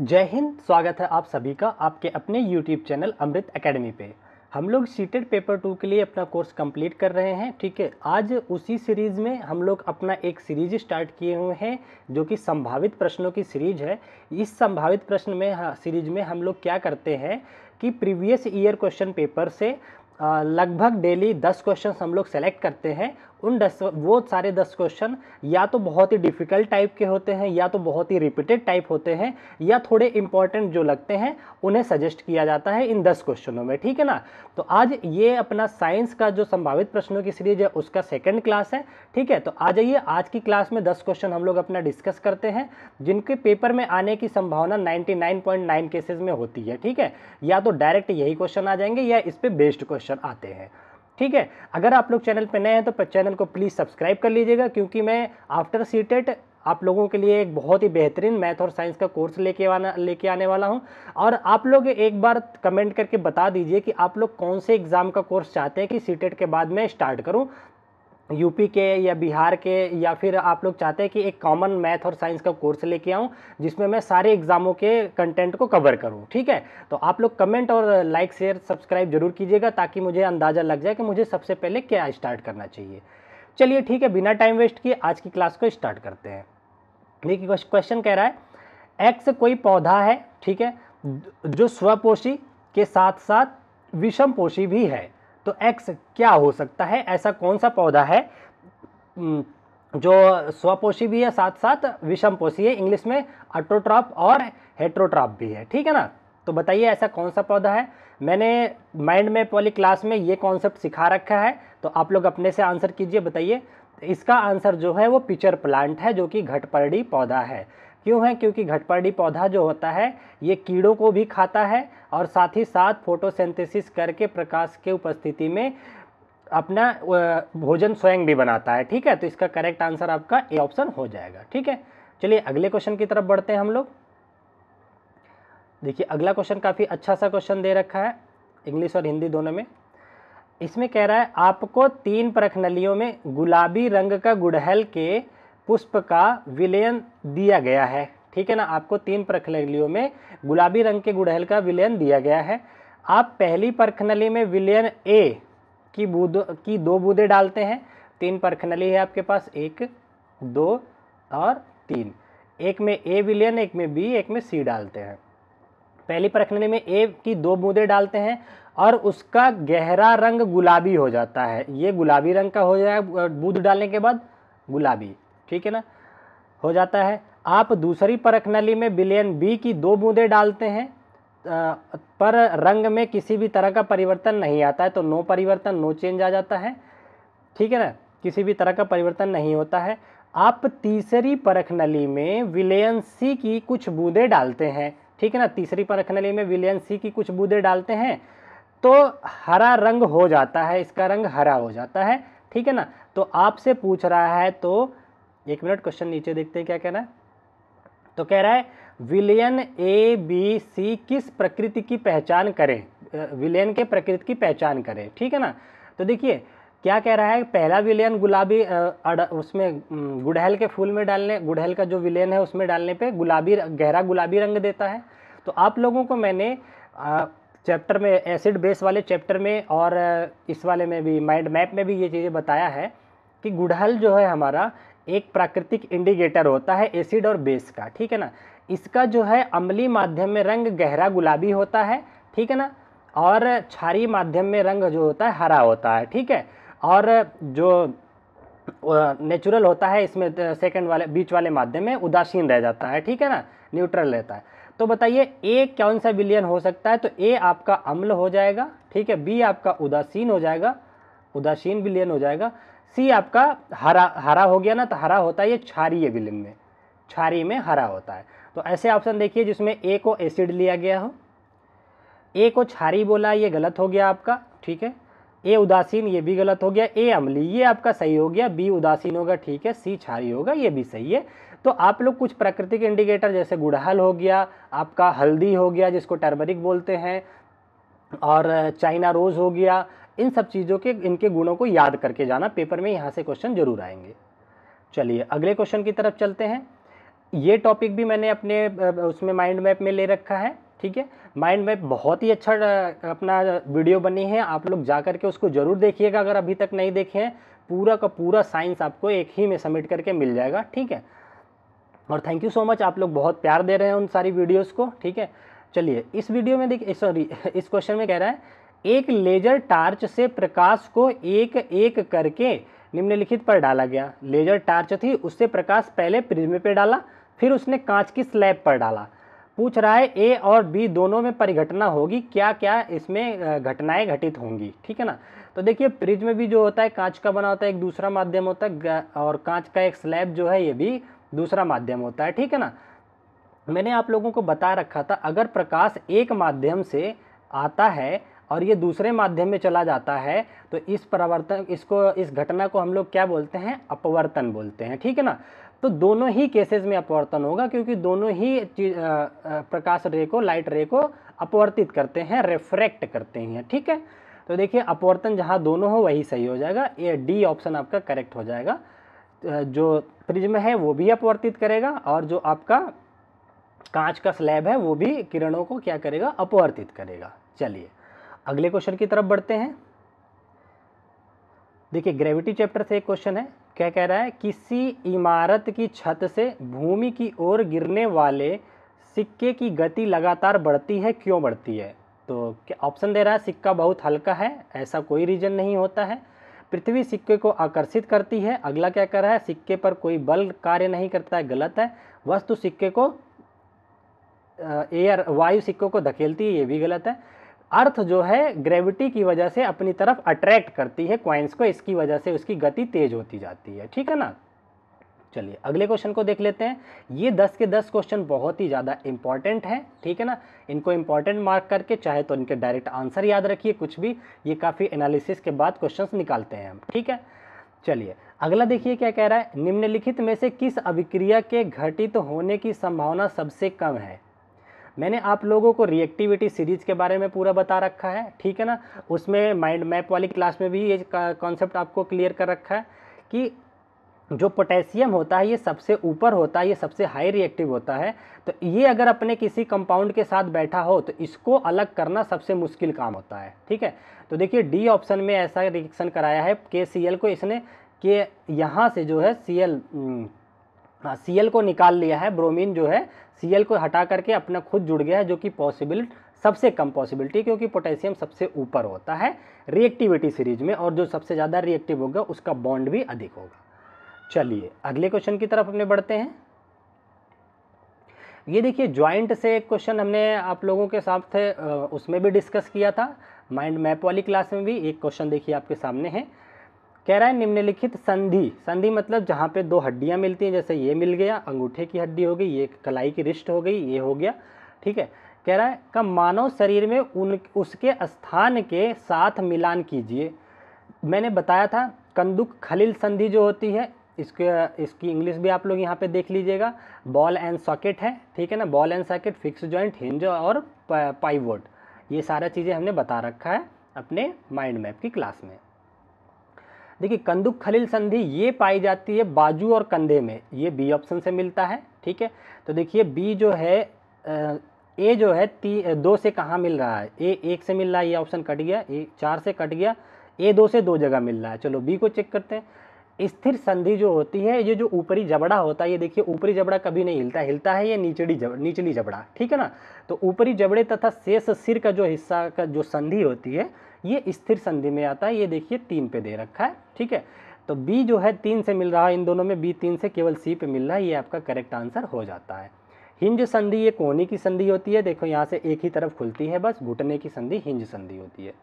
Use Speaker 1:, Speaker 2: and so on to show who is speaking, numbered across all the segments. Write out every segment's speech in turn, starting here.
Speaker 1: जय हिंद स्वागत है आप सभी का आपके अपने YouTube चैनल अमृत एकेडमी पे हम लोग सीटेड पेपर टू के लिए अपना कोर्स कंप्लीट कर रहे हैं ठीक है आज उसी सीरीज़ में हम लोग अपना एक सीरीज स्टार्ट किए हुए हैं जो कि संभावित प्रश्नों की सीरीज है इस संभावित प्रश्न में सीरीज हाँ, में हम लोग क्या करते हैं कि प्रीवियस ईयर क्वेश्चन पेपर से लगभग डेली दस क्वेश्चन हम लोग सेलेक्ट करते हैं उन दस वो सारे दस क्वेश्चन या तो बहुत ही डिफ़िकल्ट टाइप के होते हैं या तो बहुत ही रिपीटेड टाइप होते हैं या थोड़े इंपॉर्टेंट जो लगते हैं उन्हें सजेस्ट किया जाता है इन दस क्वेश्चनों में ठीक है ना तो आज ये अपना साइंस का जो संभावित प्रश्नों की सीरीज है उसका सेकेंड क्लास है ठीक है तो आ जाइए आज की क्लास में दस क्वेश्चन हम लोग अपना डिस्कस करते हैं जिनके पेपर में आने की संभावना नाइन्टी केसेस में होती है ठीक है या तो डायरेक्ट यही क्वेश्चन आ जाएंगे या इस पर बेस्ड क्वेश्चन आते हैं ठीक है अगर आप लोग चैनल पर नए हैं तो चैनल को प्लीज़ सब्सक्राइब कर लीजिएगा क्योंकि मैं आफ्टर सी टेट आप लोगों के लिए एक बहुत ही बेहतरीन मैथ और साइंस का कोर्स लेके आना लेके आने वाला हूं और आप लोग एक बार कमेंट करके बता दीजिए कि आप लोग कौन से एग्ज़ाम का कोर्स चाहते हैं कि सी टेट के बाद मैं स्टार्ट करूं यूपी के या बिहार के या फिर आप लोग चाहते हैं कि एक कॉमन मैथ और साइंस का कोर्स लेके आऊँ जिसमें मैं सारे एग्जामों के कंटेंट को कवर करूँ ठीक है तो आप लोग कमेंट और लाइक शेयर सब्सक्राइब जरूर कीजिएगा ताकि मुझे अंदाज़ा लग जाए कि मुझे सबसे पहले क्या स्टार्ट करना चाहिए चलिए ठीक है बिना टाइम वेस्ट किए आज की क्लास को स्टार्ट करते हैं देखिए क्वेश्चन कह रहा है एक्स कोई पौधा है ठीक है जो स्वपोषी के साथ साथ पोषी भी है तो एक्स क्या हो सकता है ऐसा कौन सा पौधा है हम्म, जो स्वपोषी भी है साथ साथ विषम पोषी है इंग्लिश में अटोट्रॉप और हेट्रोट्रॉप भी है ठीक है ना तो बताइए ऐसा कौन सा पौधा है मैंने माइंड मैप वाली क्लास में ये कॉन्सेप्ट सिखा रखा है तो आप लोग अपने से आंसर कीजिए बताइए इसका आंसर जो है वो पिचर प्लांट है जो कि घटपरड़ी पौधा है क्यों है क्योंकि घटपाड़ी पौधा जो होता है ये कीड़ों को भी खाता है और साथ ही साथ फोटोसेंथेसिस करके प्रकाश के उपस्थिति में अपना भोजन स्वयं भी बनाता है ठीक है तो इसका करेक्ट आंसर आपका ए ऑप्शन हो जाएगा ठीक है चलिए अगले क्वेश्चन की तरफ बढ़ते हैं हम लोग देखिए अगला क्वेश्चन काफ़ी अच्छा सा क्वेश्चन दे रखा है इंग्लिश और हिंदी दोनों में इसमें कह रहा है आपको तीन परख नलियों में गुलाबी रंग का गुड़हल के पुष्प का विलयन दिया गया है ठीक है ना आपको तीन प्रखनलियों में गुलाबी रंग के गुड़हल का विलयन दिया गया है आप पहली परखनली में विलयन ए की बूद की दो बूंदें डालते हैं तीन परखनली है आपके पास एक दो और तीन एक में ए विलयन एक में बी एक में सी डालते हैं पहली परखनली में ए की दो बूंदे डालते हैं और उसका गहरा रंग गुलाबी हो जाता है ये गुलाबी रंग का हो जाए बूंद डालने के बाद गुलाबी ठीक है ना हो जाता है आप दूसरी परख नली में बिलियन बी की दो बूंदें डालते हैं पर रंग में किसी भी तरह का परिवर्तन नहीं आता है तो नो परिवर्तन नो चेंज आ जाता है ठीक है ना किसी भी तरह का परिवर्तन नहीं होता है आप तीसरी परख नली में विलयन सी की कुछ बूंदें डालते हैं ठीक है ना तीसरी परख नली में विलयन सी की कुछ बूंदें डालते हैं तो हरा रंग हो जाता है इसका रंग हरा हो जाता है ठीक है ना तो आपसे पूछ रहा है तो एक मिनट क्वेश्चन नीचे देखते हैं क्या कहना है तो कह रहा है विलियन ए बी सी किस प्रकृति की पहचान करें विलयन के प्रकृति की पहचान करें ठीक है ना तो देखिए क्या कह रहा है पहला विलियन गुलाबी उसमें गुड़हल के फूल में डालने गुड़हल का जो विलियन है उसमें डालने पे गुलाबी गहरा गुलाबी रंग देता है तो आप लोगों को मैंने चैप्टर में एसिड बेस वाले चैप्टर में और इस वाले में भी माइंड मैप में भी ये चीज़ें बताया है कि गुड़हल जो है हमारा एक प्राकृतिक इंडिकेटर होता है एसिड और बेस का ठीक है ना इसका जो है अम्ली माध्यम में रंग गहरा गुलाबी होता है ठीक है ना और क्षारी माध्यम में रंग जो होता है हरा होता है ठीक है और जो नेचुरल होता है इसमें सेकंड वाले बीच वाले माध्यम में उदासीन रह जाता है ठीक है ना न्यूट्रल रहता है तो बताइए ए कौन सा विलियन हो सकता है तो ए आपका अम्ल हो जाएगा ठीक है बी आपका उदासीन हो जाएगा उदासीन विलियन हो जाएगा सी आपका हरा हरा हो गया ना तो हरा होता है ये क्षारीय विलिन में क्षारीय में हरा होता है तो ऐसे ऑप्शन देखिए जिसमें ए को एसिड लिया गया हो ए को क्षारी बोला ये गलत हो गया आपका ठीक है ए उदासीन ये भी गलत हो गया ए अमली ये आपका सही हो गया बी उदासीन होगा ठीक है सी छारी होगा ये भी सही है तो आप लोग कुछ प्राकृतिक इंडिकेटर जैसे गुड़हल हो गया आपका हल्दी हो गया जिसको टर्मरिक बोलते हैं और चाइना रोज़ हो गया इन सब चीज़ों के इनके गुणों को याद करके जाना पेपर में यहाँ से क्वेश्चन जरूर आएंगे चलिए अगले क्वेश्चन की तरफ चलते हैं ये टॉपिक भी मैंने अपने उसमें माइंड मैप में ले रखा है ठीक है माइंड मैप बहुत ही अच्छा अपना वीडियो बनी है आप लोग जा करके उसको ज़रूर देखिएगा अगर अभी तक नहीं देखे हैं पूरा का पूरा साइंस आपको एक ही में सबमिट करके मिल जाएगा ठीक है और थैंक यू सो मच आप लोग बहुत प्यार दे रहे हैं उन सारी वीडियोज़ को ठीक है चलिए इस वीडियो में देखिए सॉरी इस क्वेश्चन में कह रहा है एक लेजर टार्च से प्रकाश को एक एक करके निम्नलिखित पर डाला गया लेजर टार्च थी उससे प्रकाश पहले प्रिज्म पे डाला फिर उसने कांच की स्लैब पर डाला पूछ रहा है ए और बी दोनों में परिघटना होगी क्या क्या इसमें घटनाएं घटित होंगी ठीक है ना तो देखिए प्रिज्म भी जो होता है कांच का बना होता है एक दूसरा माध्यम होता है और कांच का एक स्लैब जो है ये भी दूसरा माध्यम होता है ठीक है ना मैंने आप लोगों को बता रखा था अगर प्रकाश एक माध्यम से आता है और ये दूसरे माध्यम में चला जाता है तो इस परावर्तन इसको इस घटना को हम लोग क्या बोलते हैं अपवर्तन बोलते हैं ठीक है ना तो दोनों ही केसेस में अपवर्तन होगा क्योंकि दोनों ही प्रकाश रे को लाइट रे को अपवर्तित करते हैं रेफ्रैक्ट करते हैं ठीक है तो देखिए अपवर्तन जहाँ दोनों हो वही सही हो जाएगा ये डी ऑप्शन आपका करेक्ट हो जाएगा जो प्रिज्म है वो भी अपवर्तित करेगा और जो आपका कांच का स्लैब है वो भी किरणों को क्या करेगा अपवर्तित करेगा चलिए अगले क्वेश्चन की तरफ बढ़ते हैं देखिए ग्रेविटी चैप्टर से एक क्वेश्चन है क्या कह रहा है किसी इमारत की छत से भूमि की ओर गिरने वाले सिक्के की गति लगातार बढ़ती है क्यों बढ़ती है तो ऑप्शन दे रहा है सिक्का बहुत हल्का है ऐसा कोई रीजन नहीं होता है पृथ्वी सिक्के को आकर्षित करती है अगला क्या कर रहा है सिक्के पर कोई बल कार्य नहीं करता है गलत है वस्तु सिक्के को एयर वायु सिक्कों को धकेलती है ये भी गलत है अर्थ जो है ग्रेविटी की वजह से अपनी तरफ अट्रैक्ट करती है क्वाइंस को इसकी वजह से उसकी गति तेज होती जाती है ठीक है ना चलिए अगले क्वेश्चन को देख लेते हैं ये दस के दस क्वेश्चन बहुत ही ज़्यादा इंपॉर्टेंट है ठीक है ना इनको इंपॉर्टेंट मार्क करके चाहे तो इनके डायरेक्ट आंसर याद रखिए कुछ भी ये काफ़ी एनालिसिस के बाद क्वेश्चन निकालते हैं हम ठीक है चलिए अगला देखिए क्या कह रहा है निम्नलिखित में से किस अभिक्रिया के घटित होने की संभावना सबसे कम है मैंने आप लोगों को रिएक्टिविटी सीरीज़ के बारे में पूरा बता रखा है ठीक है ना उसमें माइंड मैप वाली क्लास में भी ये कॉन्सेप्ट आपको क्लियर कर रखा है कि जो पोटेशियम होता है ये सबसे ऊपर होता है ये सबसे हाई रिएक्टिव होता है तो ये अगर अपने किसी कंपाउंड के साथ बैठा हो तो इसको अलग करना सबसे मुश्किल काम होता है ठीक है तो देखिए डी ऑप्शन में ऐसा रिएक्शन कराया है के सी एल को इसने कि यहाँ से जो है सी एल हाँ सी को निकाल लिया है ब्रोमीन जो है सी को हटा करके अपना खुद जुड़ गया है जो कि पॉसिबल सबसे कम पॉसिबिलिटी क्योंकि पोटेशियम सबसे ऊपर होता है रिएक्टिविटी सीरीज में और जो सबसे ज़्यादा रिएक्टिव होगा उसका बॉन्ड भी अधिक होगा चलिए अगले क्वेश्चन की तरफ अपने बढ़ते हैं ये देखिए ज्वाइंट से एक क्वेश्चन हमने आप लोगों के साथ उसमें भी डिस्कस किया था माइंड मैप वाली क्लास में भी एक क्वेश्चन देखिए आपके सामने है कह रहा है निम्नलिखित संधि संधि मतलब जहाँ पे दो हड्डियाँ मिलती हैं जैसे ये मिल गया अंगूठे की हड्डी हो गई ये कलाई की रिश्त हो गई ये हो गया ठीक है कह रहा है का मानव शरीर में उन उसके स्थान के साथ मिलान कीजिए मैंने बताया था कंदुक खलिल संधि जो होती है इसके इसकी इंग्लिश भी आप लोग यहाँ पे देख लीजिएगा बॉल एंड सॉकेट है ठीक है ना ball and socket fix joint hinge और पाइवोट ये सारा चीज़ें हमने बता रखा है अपने माइंड मैप की क्लास में देखिए कंदुक खलील संधि ये पाई जाती है बाजू और कंधे में ये बी ऑप्शन से मिलता है ठीक है तो देखिए बी जो है ए जो है ती दो से कहाँ मिल रहा है ए एक से मिल रहा है ये ऑप्शन कट गया ए चार से कट गया ए दो से दो जगह मिल रहा है चलो बी को चेक करते हैं स्थिर संधि जो होती है ये जो ऊपरी जबड़ा होता है ये देखिए ऊपरी जबड़ा कभी नहीं हिलता हिलता है ये निचली जब निचली जबड़ा ठीक है ना तो ऊपरी जबड़े तथा शेष सिर का जो हिस्सा का जो संधि होती है ये स्थिर संधि में आता है ये देखिए तीन पे दे रखा है ठीक है तो बी जो है तीन से मिल रहा है इन दोनों में बी तीन से केवल सी पे मिल रहा है ये आपका करेक्ट आंसर हो जाता है हिंज संधि ये कोनी की संधि होती है देखो यहाँ से एक ही तरफ खुलती है बस घुटने की संधि हिंज संधि होती है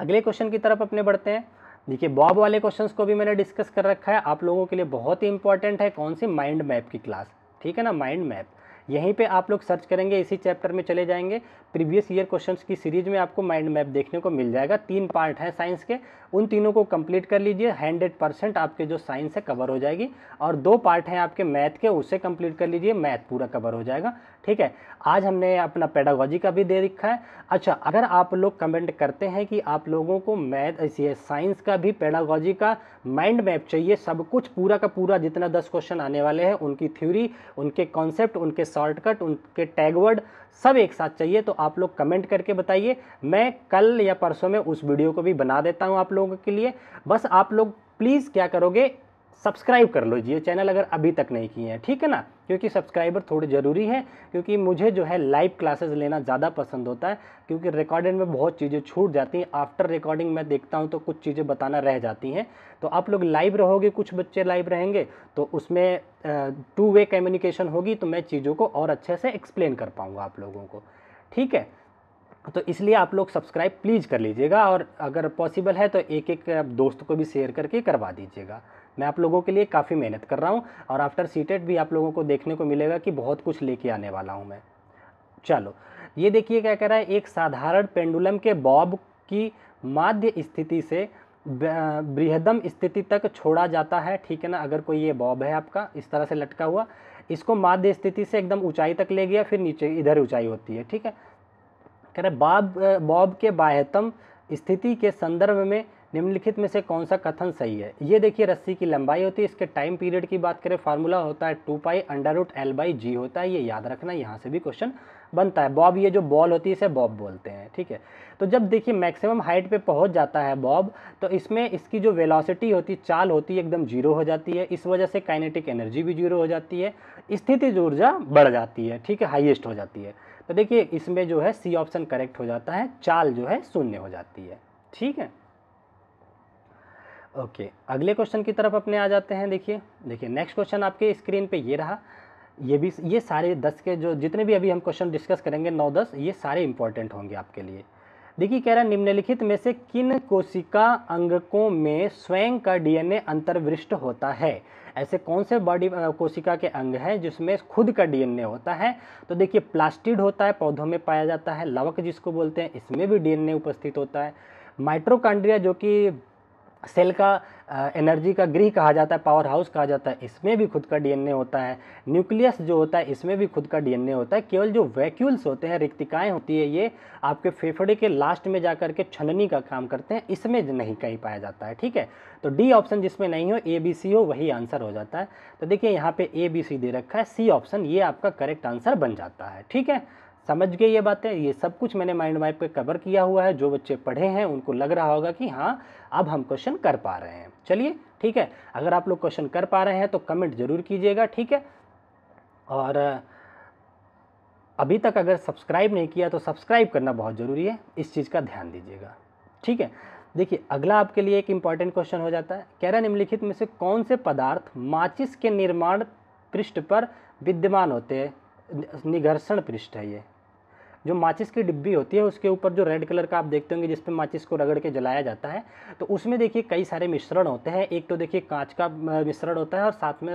Speaker 1: अगले क्वेश्चन की तरफ अपने बढ़ते हैं देखिए बॉब वाले क्वेश्चंस को भी मैंने डिस्कस कर रखा है आप लोगों के लिए बहुत ही इंपॉर्टेंट है कौन सी माइंड मैप की क्लास ठीक है ना माइंड मैप यहीं पे आप लोग सर्च करेंगे इसी चैप्टर में चले जाएंगे प्रीवियस ईयर क्वेश्चंस की सीरीज में आपको माइंड मैप देखने को मिल जाएगा तीन पार्ट हैं साइंस के उन तीनों को कंप्लीट कर लीजिए हंड्रेड परसेंट आपके जो साइंस है कवर हो जाएगी और दो पार्ट हैं आपके मैथ के उसे कंप्लीट कर लीजिए मैथ पूरा कवर हो जाएगा ठीक है आज हमने अपना पेडागोजी का भी दे रखा है अच्छा अगर आप लोग कमेंट करते हैं कि आप लोगों को मैथ ऐसी साइंस का भी पेडागोजी का माइंड मैप चाहिए सब कुछ पूरा का पूरा जितना दस क्वेश्चन आने वाले हैं उनकी थ्योरी उनके कॉन्सेप्ट उनके शॉर्टकट उनके टैगवर्ड सब एक साथ चाहिए तो आप लोग कमेंट करके बताइए मैं कल या परसों में उस वीडियो को भी बना देता हूँ आप लोगों के लिए बस आप लोग प्लीज़ क्या करोगे सब्सक्राइब कर लो जियो चैनल अगर अभी तक नहीं किए हैं ठीक है ना क्योंकि सब्सक्राइबर थोड़े ज़रूरी है क्योंकि मुझे जो है लाइव क्लासेस लेना ज़्यादा पसंद होता है क्योंकि रिकॉर्डिंग में बहुत चीज़ें छूट जाती हैं आफ्टर रिकॉर्डिंग मैं देखता हूँ तो कुछ चीज़ें बताना रह जाती हैं तो आप लोग लाइव रहोगे कुछ बच्चे लाइव रहेंगे तो उसमें टू वे कम्युनिकेशन होगी तो मैं चीज़ों को और अच्छे से एक्सप्लेन कर पाऊँगा आप लोगों को ठीक है तो इसलिए आप लोग सब्सक्राइब प्लीज़ कर लीजिएगा और अगर पॉसिबल है तो एक एक दोस्त को भी शेयर करके करवा दीजिएगा मैं आप लोगों के लिए काफ़ी मेहनत कर रहा हूँ और आफ्टर सीटेड भी आप लोगों को देखने को मिलेगा कि बहुत कुछ लेके आने वाला हूँ मैं चलो ये देखिए क्या कह रहा है एक साधारण पेंडुलम के बॉब की माध्य स्थिति से बृहदम स्थिति तक छोड़ा जाता है ठीक है ना अगर कोई ये बॉब है आपका इस तरह से लटका हुआ इसको माध्य स्थिति से एकदम ऊंचाई तक ले गया फिर नीचे इधर ऊंचाई होती है ठीक है कह रहे बॉब बॉब के बाह्यतम स्थिति के संदर्भ में निम्नलिखित में से कौन सा कथन सही है ये देखिए रस्सी की लंबाई होती है इसके टाइम पीरियड की बात करें फार्मूला होता है two pi under root L by G होता है ये याद रखना यहाँ से भी क्वेश्चन बनता है बॉब ये जो बॉल होती है इसे बॉब बोलते हैं ठीक है तो जब देखिए मैक्सिमम हाइट पे पहुंच जाता है बॉब तो इसमें इसकी जो वेलोसिटी होती है चाल होती है एकदम जीरो हो जाती है इस वजह से काइनेटिक एनर्जी भी जीरो हो जाती है स्थिति ऊर्जा बढ़ जाती है ठीक है हाइएस्ट हो जाती है तो देखिए इसमें जो है सी ऑप्शन करेक्ट हो जाता है चाल जो है शून्य हो जाती है ठीक है ओके okay. अगले क्वेश्चन की तरफ अपने आ जाते हैं देखिए देखिए नेक्स्ट क्वेश्चन आपके स्क्रीन पे ये रहा ये भी ये सारे दस के जो जितने भी अभी हम क्वेश्चन डिस्कस करेंगे नौ दस ये सारे इंपॉर्टेंट होंगे आपके लिए देखिए कह रहा है निम्नलिखित में से किन कोशिका अंगकों में स्वयं का डीएनए अंतर्वृष्ट होता है ऐसे कौन से बॉडी कोशिका के अंग हैं जिसमें खुद का डीएनए होता है तो देखिए प्लास्टिड होता है पौधों में पाया जाता है लवक जिसको बोलते हैं इसमें भी डीएनए उपस्थित होता है माइट्रोकांड्रिया जो कि सेल का एनर्जी का गृह कहा जाता है पावर हाउस कहा जाता है इसमें भी खुद का डीएनए होता है न्यूक्लियस जो होता है इसमें भी खुद का डीएनए होता है केवल जो वैक्यूल्स होते हैं रिक्तिकाएँ होती है ये आपके फेफड़े के लास्ट में जा करके छननी का काम करते हैं इसमें नहीं कहीं पाया जाता है ठीक है तो डी ऑप्शन जिसमें नहीं हो ए बी सी हो वही आंसर हो जाता है तो देखिए यहाँ पर ए बी सी दे रखा है सी ऑप्शन ये आपका करेक्ट आंसर बन जाता है ठीक है समझ गए ये बातें ये सब कुछ मैंने माइंड मैप पे कवर किया हुआ है जो बच्चे पढ़े हैं उनको लग रहा होगा कि हाँ अब हम क्वेश्चन कर पा रहे हैं चलिए ठीक है अगर आप लोग क्वेश्चन कर पा रहे हैं तो कमेंट ज़रूर कीजिएगा ठीक है और अभी तक अगर सब्सक्राइब नहीं किया तो सब्सक्राइब करना बहुत ज़रूरी है इस चीज़ का ध्यान दीजिएगा ठीक है देखिए अगला आपके लिए एक इम्पॉर्टेंट क्वेश्चन हो जाता है कह रहा निम्नलिखित में से कौन से पदार्थ माचिस के निर्माण पृष्ठ पर विद्यमान होते हैं निघर्षण पृष्ठ है ये जो माचिस की डिब्बी होती है उसके ऊपर जो रेड कलर का आप देखते होंगे जिसपे माचिस को रगड़ के जलाया जाता है तो उसमें देखिए कई सारे मिश्रण होते हैं एक तो देखिए कांच का मिश्रण होता है और साथ में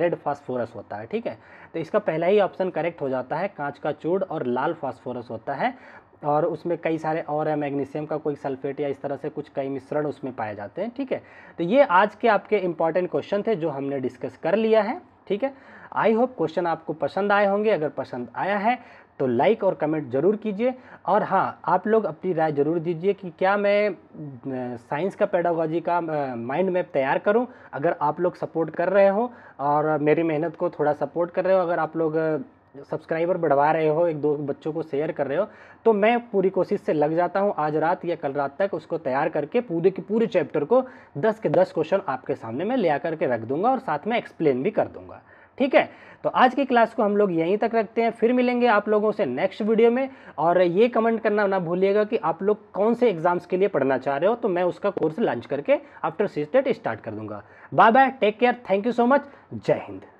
Speaker 1: रेड फास्फोरस होता है ठीक है तो इसका पहला ही ऑप्शन करेक्ट हो जाता है कांच का चूड़ और लाल फास्फोरस होता है और उसमें कई सारे और है मैग्नीशियम का कोई सल्फेट या इस तरह से कुछ कई मिश्रण उसमें पाए जाते हैं ठीक है तो ये आज के आपके इंपॉर्टेंट क्वेश्चन थे जो हमने डिस्कस कर लिया है ठीक है आई होप क्वेश्चन आपको पसंद आए होंगे अगर पसंद आया है तो लाइक और कमेंट ज़रूर कीजिए और हाँ आप लोग अपनी राय ज़रूर दीजिए कि क्या मैं साइंस का पेडागोजी का माइंड मैप तैयार करूं अगर आप लोग सपोर्ट कर रहे हो और मेरी मेहनत को थोड़ा सपोर्ट कर रहे हो अगर आप लोग सब्सक्राइबर बढ़वा रहे हो एक दो बच्चों को शेयर कर रहे हो तो मैं पूरी कोशिश से लग जाता हूँ आज रात या कल रात तक उसको तैयार करके पूरे के पूरे चैप्टर को दस के दस क्वेश्चन आपके सामने मैं ले आकर के रख दूंगा और साथ में एक्सप्लेन भी कर दूंगा ठीक है तो आज की क्लास को हम लोग यहीं तक रखते हैं फिर मिलेंगे आप लोगों से नेक्स्ट वीडियो में और ये कमेंट करना ना भूलिएगा कि आप लोग कौन से एग्जाम्स के लिए पढ़ना चाह रहे हो तो मैं उसका कोर्स लॉन्च करके आफ्टर डेट स्टार्ट कर दूंगा bye bye take care thank you so much जय हिंद